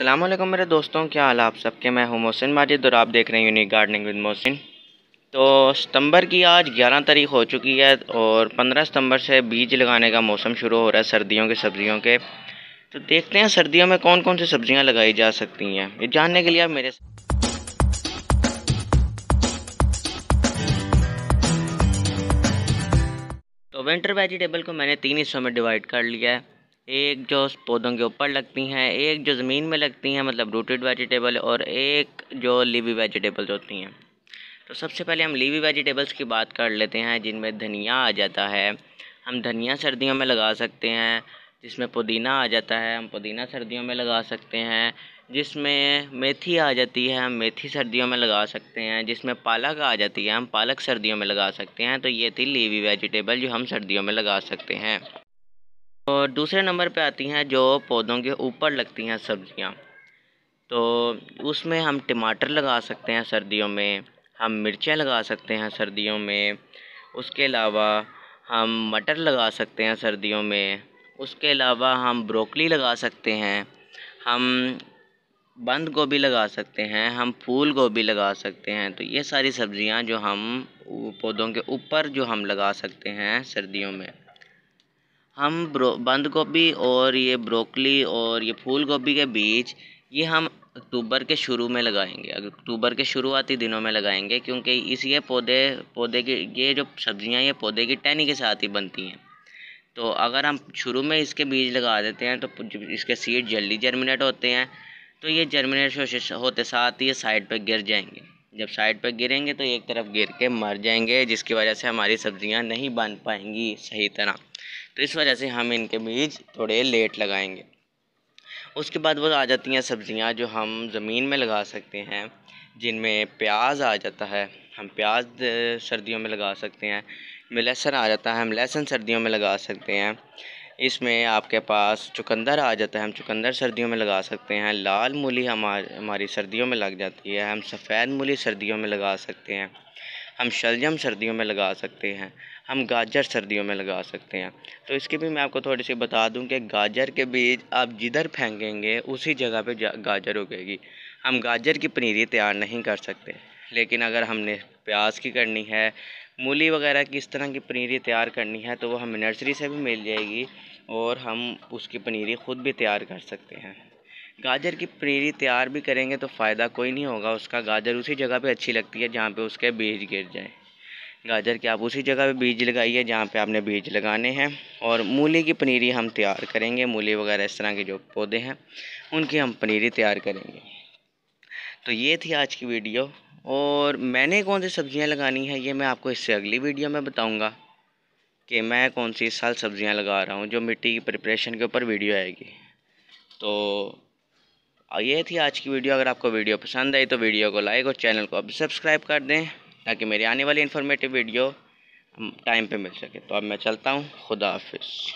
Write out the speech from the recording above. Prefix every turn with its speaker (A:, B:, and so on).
A: अल्लाम मेरे दोस्तों क्या हाल आप सबके मैं हूँ मोहसिन माजिद और आप देख रहे हैं यूनिक गार्डनिंग विद मोहसिन तो सितंबर की आज 11 तारीख हो चुकी है और 15 सितंबर से बीज लगाने का मौसम शुरू हो रहा है सर्दियों के सब्जियों के तो देखते हैं सर्दियों में कौन कौन सी सब्जियां लगाई जा सकती हैं ये जानने के लिए आप मेरे तो विंटर वेजिटेबल को मैंने तीन हिस्सों में डिवाइड कर लिया है एक जो पौधों के ऊपर लगती हैं एक जो ज़मीन में लगती हैं मतलब रूटेड वेजिटेबल और एक जो लीवी वेजिटेबल्स होती हैं तो सबसे पहले हम लीवी वेजिटेबल्स की बात कर लेते हैं जिनमें धनिया आ जाता है हम धनिया सर्दियों में लगा सकते हैं जिसमें पुदीना आ जाता है हम पुदीना सर्दियों में लगा सकते हैं जिसमें मेथी आ जाती है हम मेथी सर्दियों में लगा सकते हैं जिसमें पालक आ जाती है हम पालक सर्दियों में लगा सकते हैं तो ये थी लीवी वेजिटेबल जो हम सर्दियों में लगा सकते हैं और तो दूसरे नंबर पे आती हैं जो पौधों के ऊपर लगती हैं सब्जियां तो उसमें हम टमाटर लगा सकते हैं सर्दियों में हम मिर्चें लगा सकते हैं सर्दियों में उसके अलावा हम मटर लगा सकते हैं सर्दियों में उसके अलावा हम ब्रोकली लगा सकते हैं हम बंद गोभी लगा सकते हैं हम फूल गोभी लगा सकते हैं तो ये सारी सब्ज़ियाँ जो हम पौधों के ऊपर जो हम लगा सकते हैं सर्दियों में हम बंद गोभी और ये ब्रोकली और ये फूल गोभी के बीज ये हम अक्टूबर के शुरू में लगाएंगे अक्टूबर के शुरुआती दिनों में लगाएंगे क्योंकि इस ये पौधे पौधे की ये जो सब्जियां ये पौधे की टहनी के साथ ही बनती हैं तो अगर हम शुरू में इसके बीज लगा देते हैं तो इसके सीड जल्दी जर्मिनेट होते हैं तो ये जर्मिनेट होते साथ ही ये साइड पर गिर जाएंगे जब साइड पर गिरेंगे तो एक तरफ गिर के मर जाएंगे जिसकी वजह से हमारी सब्ज़ियाँ नहीं बन पाएंगी सही तरह तो इस वजह से हम इनके बीज थोड़े लेट लगाएंगे उसके बाद वो आ जाती हैं सब्ज़ियाँ जो हम ज़मीन में लगा सकते हैं जिनमें प्याज आ जाता है हम प्याज सर्दियों में लगा सकते हैं में लहसुन आ जाता है हम लहसुन सर्दियों में लगा सकते हैं इसमें आपके पास चुकंदर आ जाता है हम चुकंदर सर्दियों में लगा सकते हैं लाल मूली हमार हमारी सर्दियों में लग जाती है हम सफ़ेद मूली सर्दियों में लगा सकते हैं हम शलजम सर्दियों में लगा सकते हैं हम गाजर सर्दियों में लगा सकते हैं तो इसके भी मैं आपको थोड़ी सी बता दूं कि गाजर के बीज आप जिधर फेंकेंगे उसी जगह पे गाजर उगेगी हम गाजर की पनीरी तैयार नहीं कर सकते लेकिन अगर हमने प्याज की करनी है मूली वगैरह की इस तरह की पनीरी तैयार करनी है तो वो हमें नर्सरी से भी मिल जाएगी और हम उसकी पनीरी ख़ुद भी तैयार कर सकते हैं गाजर की प्रेरी तैयार भी करेंगे तो फ़ायदा कोई नहीं होगा उसका गाजर उसी जगह पे अच्छी लगती है जहाँ पे उसके बीज गिर जाए गाजर के आप उसी जगह पे बीज लगाइए जहाँ पे आपने बीज लगाने हैं और मूली की पनीरी हम तैयार करेंगे मूली वगैरह इस तरह के जो पौधे हैं उनकी हम पनीरी तैयार करेंगे तो ये थी आज की वीडियो और मैंने कौन सी सब्ज़ियाँ लगानी है ये मैं आपको इससे अगली वीडियो में बताऊँगा कि मैं कौन सी साल सब्ज़ियाँ लगा रहा हूँ जो मिट्टी की प्रिपरेशन के ऊपर वीडियो आएगी तो और ये थी आज की वीडियो अगर आपको वीडियो पसंद आई तो वीडियो को लाइक और चैनल को अब सब्सक्राइब कर दें ताकि मेरी आने वाली इन्फॉर्मेटिव वीडियो टाइम पे मिल सके तो अब मैं चलता हूँ खुदा हाफिज़